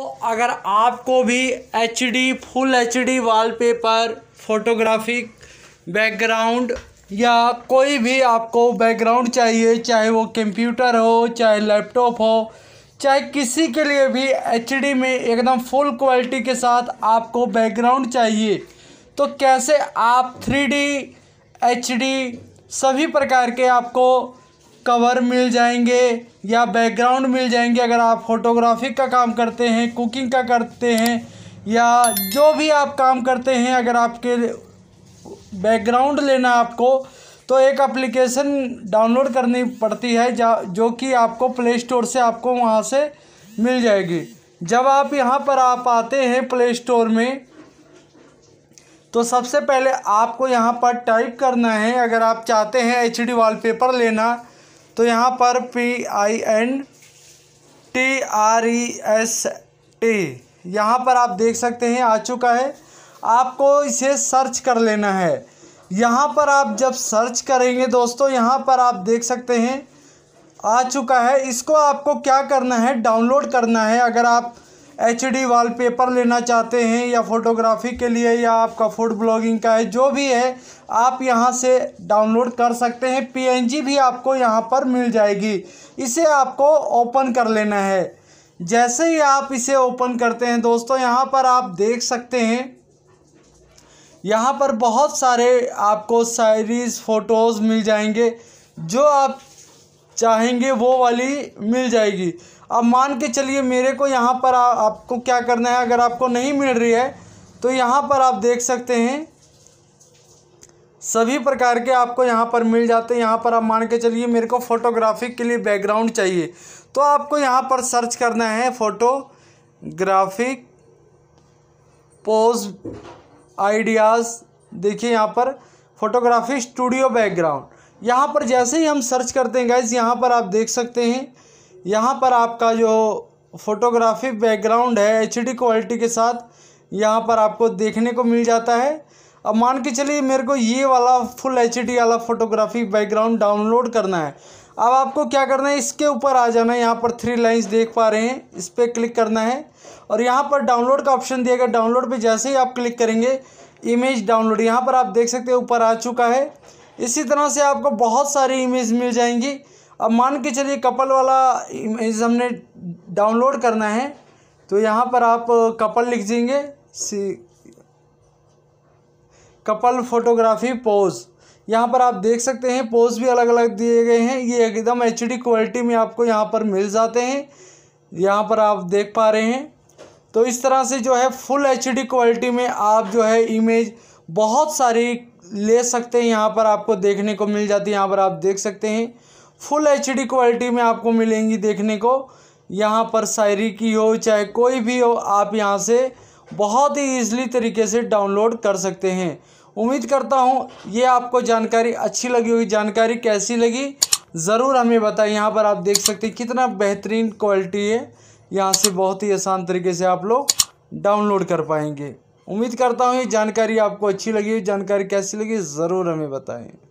तो अगर आपको भी H D full H D wallpaper photographic background या कोई भी आपको बैकग्राउंड चाहिए चाहे वो कंप्यूटर हो चाहे लैपटॉप हो चाहे किसी के लिए भी एच में एकदम फुल क्वालिटी के साथ आपको बैकग्राउंड चाहिए तो कैसे आप थ्री डी एच डी सभी प्रकार के आपको कवर मिल जाएंगे या बैकग्राउंड मिल जाएंगे अगर आप फोटोग्राफी का काम करते हैं कुकिंग का करते हैं या जो भी आप काम करते हैं अगर आपके बैकग्राउंड लेना आपको तो एक एप्लीकेशन डाउनलोड करनी पड़ती है जो कि आपको प्ले स्टोर से आपको वहाँ से मिल जाएगी जब आप यहाँ पर आप आते हैं प्ले स्टोर में तो सबसे पहले आपको यहाँ पर टाइप करना है अगर आप चाहते हैं एच डी वॉलपेपर लेना तो यहाँ पर P I N T R E S T यहाँ पर आप देख सकते हैं आ चुका है आपको इसे सर्च कर लेना है यहाँ पर आप जब सर्च करेंगे दोस्तों यहाँ पर आप देख सकते हैं आ चुका है इसको आपको क्या करना है डाउनलोड करना है अगर आप एच डी पेपर लेना चाहते हैं या फ़ोटोग्राफी के लिए या आपका फूड ब्लॉगिंग का है जो भी है आप यहाँ से डाउनलोड कर सकते हैं पीएनजी भी आपको यहाँ पर मिल जाएगी इसे आपको ओपन कर लेना है जैसे ही आप इसे ओपन करते हैं दोस्तों यहाँ पर आप देख सकते हैं यहाँ पर बहुत सारे आपको साइरीज़ फ़ोटोज़ मिल जाएंगे जो आप चाहेंगे वो वाली मिल जाएगी अब मान के चलिए मेरे को यहाँ पर आ, आपको क्या करना है अगर आपको नहीं मिल रही है तो यहाँ पर आप देख सकते हैं सभी प्रकार के आपको यहाँ पर मिल जाते हैं यहाँ पर आप मान के चलिए मेरे को फ़ोटोग्राफी के लिए बैकग्राउंड चाहिए तो आपको यहाँ पर सर्च करना है फ़ोटोग्राफिक पोज आइडियाज़ देखिए यहाँ पर फोटोग्राफी स्टूडियो बैकग्राउंड यहाँ पर जैसे ही हम सर्च करते हैं गैस यहाँ पर आप देख सकते हैं यहाँ पर आपका जो फ़ोटोग्राफी बैकग्राउंड है एच क्वालिटी के साथ यहाँ पर आपको देखने को मिल जाता है अब मान के चलिए मेरे को ये वाला फुल एच वाला फ़ोटोग्राफी बैकग्राउंड डाउनलोड करना है अब आपको क्या करना है इसके ऊपर आ जाना है यहाँ पर थ्री लाइंस देख पा रहे हैं इस पर क्लिक करना है और यहाँ पर डाउनलोड का ऑप्शन दिया गया डाउनलोड पर जैसे ही आप क्लिक करेंगे इमेज डाउनलोड यहाँ पर आप देख सकते हैं ऊपर आ चुका है इसी तरह से आपको बहुत सारी इमेज मिल जाएंगी अब मान के चलिए कपल वाला इमेज हमने डाउनलोड करना है तो यहाँ पर आप कपल लिख देंगे सी कपल फोटोग्राफी पोज़ यहाँ पर आप देख सकते हैं पोज भी अलग अलग दिए गए हैं ये एकदम एच क्वालिटी में आपको यहाँ पर मिल जाते हैं यहाँ पर आप देख पा रहे हैं तो इस तरह से जो है फुल एच क्वालिटी में आप जो है इमेज बहुत सारी ले सकते हैं यहाँ पर आपको देखने को मिल जाती है यहाँ पर आप देख सकते हैं फुल एच क्वालिटी में आपको मिलेंगी देखने को यहाँ पर शायरी की हो चाहे कोई भी हो आप यहाँ से बहुत ही ईजली तरीके से डाउनलोड कर सकते हैं उम्मीद करता हूँ ये आपको जानकारी अच्छी लगी होगी जानकारी कैसी लगी ज़रूर हमें बताएं यहाँ पर आप देख सकते हैं कितना बेहतरीन क्वालिटी है यहाँ से बहुत ही आसान तरीके से आप लोग डाउनलोड कर पाएंगे उम्मीद करता हूँ ये जानकारी आपको अच्छी लगी जानकारी कैसी लगी ज़रूर हमें बताएं